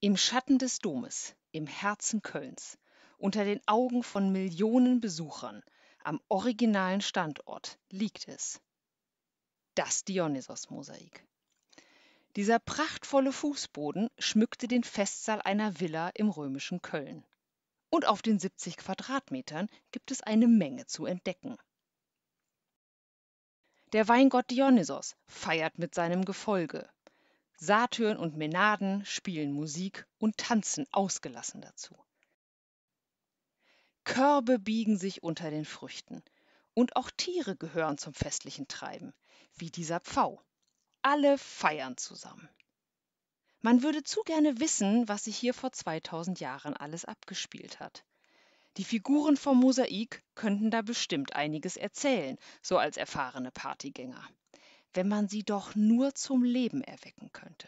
Im Schatten des Domes, im Herzen Kölns, unter den Augen von Millionen Besuchern, am originalen Standort liegt es. Das Dionysos-Mosaik. Dieser prachtvolle Fußboden schmückte den Festsaal einer Villa im römischen Köln. Und auf den 70 Quadratmetern gibt es eine Menge zu entdecken. Der Weingott Dionysos feiert mit seinem Gefolge, Satyrn und Mänaden spielen Musik und tanzen ausgelassen dazu. Körbe biegen sich unter den Früchten. Und auch Tiere gehören zum festlichen Treiben, wie dieser Pfau. Alle feiern zusammen. Man würde zu gerne wissen, was sich hier vor 2000 Jahren alles abgespielt hat. Die Figuren vom Mosaik könnten da bestimmt einiges erzählen, so als erfahrene Partygänger wenn man sie doch nur zum Leben erwecken könnte.